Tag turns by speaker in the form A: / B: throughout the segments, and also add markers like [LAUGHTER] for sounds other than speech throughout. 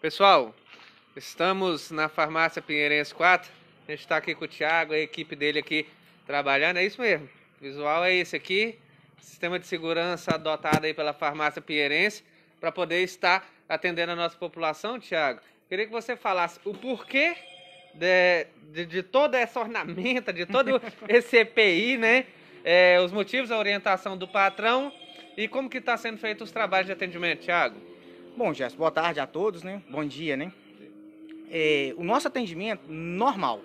A: Pessoal, estamos na farmácia Pinheirense 4. A gente está aqui com o Thiago, a equipe dele aqui trabalhando. É isso mesmo. O visual é esse aqui. Sistema de segurança adotado aí pela farmácia Pinheirense para poder estar atendendo a nossa população, Thiago. Queria que você falasse o porquê de, de, de toda essa ornamenta, de todo [LAUGHS] esse EPI, né? É, os motivos, a orientação do patrão e como que está sendo feito os trabalhos de atendimento, Thiago. Bom,
B: Gerson, boa tarde a todos, né? Bom dia, né? É, o nosso atendimento normal,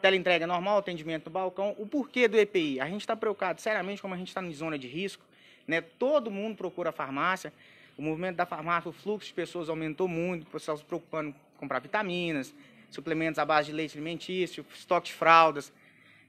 B: teleentrega normal, atendimento no balcão. O porquê do EPI? A gente está preocupado, seriamente, como a gente está em zona de risco, né? Todo mundo procura a farmácia. O movimento da farmácia, o fluxo de pessoas aumentou muito, o pessoal se preocupando em comprar vitaminas, suplementos à base de leite alimentício, estoque de fraldas.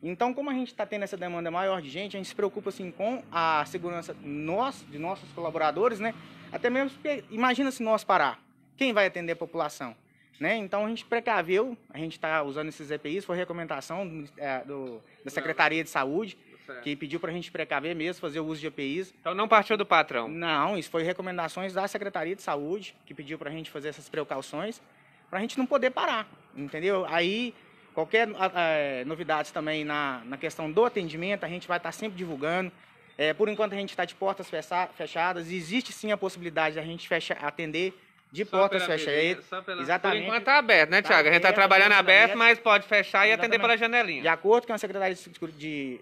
B: Então, como a gente está tendo essa demanda maior de gente, a gente se preocupa assim com a segurança nós, de nossos colaboradores, né? Até mesmo, imagina se nós parar, quem vai atender a população? Né? Então, a gente precaveu, a gente está usando esses EPIs, foi recomendação do, é, do, da Secretaria de Saúde, que pediu para a gente precaver mesmo, fazer o uso de EPIs. Então não partiu do patrão? Não, isso foi recomendações da Secretaria de Saúde, que pediu para a gente fazer essas precauções, para a gente não poder parar, entendeu? Aí Qualquer é, novidade também na, na questão do atendimento, a gente vai estar tá sempre divulgando. É, por enquanto a gente está de portas fechadas. Existe sim a possibilidade de a gente fecha, atender de só portas fechadas. Exatamente. Por enquanto está aberto, né, Tiago? Tá a gente está trabalhando tá aberto, aberto, mas pode fechar Exatamente. e atender pela janelinha. De acordo com a Secretaria de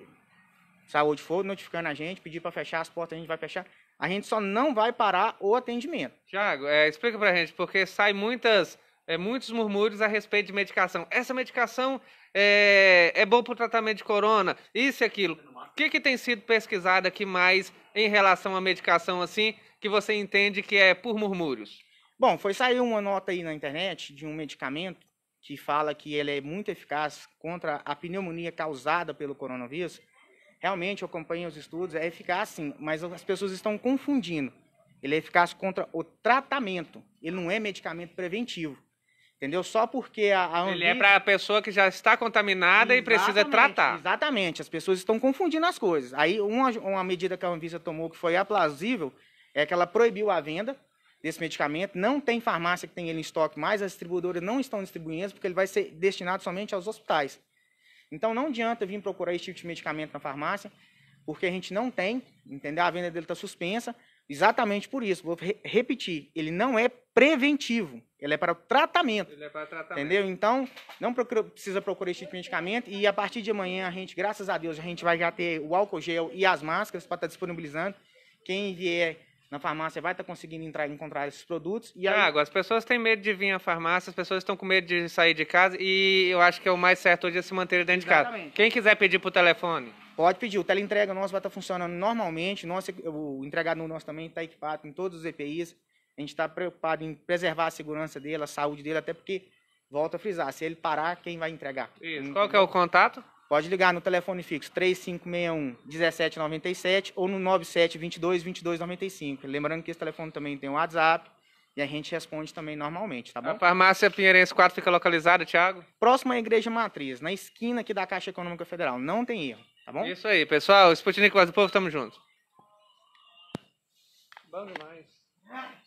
B: Saúde for notificando a gente, pedir para fechar as portas, a gente vai fechar. A gente só não vai parar o atendimento.
A: Tiago, é, explica para a gente, porque sai muitas é, muitos murmúrios a respeito de medicação. Essa medicação é, é boa para o tratamento de corona, isso e aquilo. O que, que tem sido pesquisado aqui mais em relação à medicação assim, que você entende que é por murmúrios?
B: Bom, foi sair uma nota aí na internet de um medicamento que fala que ele é muito eficaz contra a pneumonia causada pelo coronavírus. Realmente, eu acompanho os estudos, é eficaz sim, mas as pessoas estão confundindo. Ele é eficaz contra o tratamento, ele não é medicamento preventivo. Entendeu? Só porque a, a Anvisa... Ele é para a
A: pessoa que já está contaminada exatamente, e precisa tratar.
B: Exatamente. As pessoas estão confundindo as coisas. Aí, uma, uma medida que a Anvisa tomou que foi aplausível é que ela proibiu a venda desse medicamento. Não tem farmácia que tem ele em estoque mais. As distribuidoras não estão distribuindo porque ele vai ser destinado somente aos hospitais. Então, não adianta vir procurar esse tipo de medicamento na farmácia porque a gente não tem, entendeu? A venda dele está suspensa. Exatamente por isso. Vou re repetir. Ele não é preventivo. Ele é para o tratamento. Ele é para tratamento. Entendeu? Então, não procura, precisa procurar esse tipo de medicamento. E a partir de amanhã, a gente, graças a Deus, a gente vai já ter o álcool gel e as máscaras para estar disponibilizando. Quem vier na farmácia vai estar conseguindo entrar, encontrar esses produtos.
A: E aí... as pessoas têm medo de vir à farmácia, as pessoas estão com medo de sair de casa. E eu acho que é o mais certo hoje é se manter dentro Exatamente. de casa. Quem quiser pedir por telefone? Pode pedir. O teleentrega nosso vai estar
B: funcionando normalmente. Nosso, o entregado nosso também está equipado em todos os EPIs. A gente está preocupado em preservar a segurança dele, a saúde dele, até porque, volto a frisar, se ele parar, quem vai entregar?
A: Isso. Qual é o
B: contato? Pode ligar no telefone fixo 3561 1797 ou no 9722 2295. Lembrando que esse telefone também tem o WhatsApp e a gente responde também normalmente, tá bom? A
A: farmácia Pinheirense 4 fica localizada, Thiago?
B: Próximo à Igreja Matriz, na esquina aqui da Caixa Econômica Federal. Não tem erro, tá
A: bom? Isso aí, pessoal. Sputnik Voz do Povo, tamo junto. Bom demais.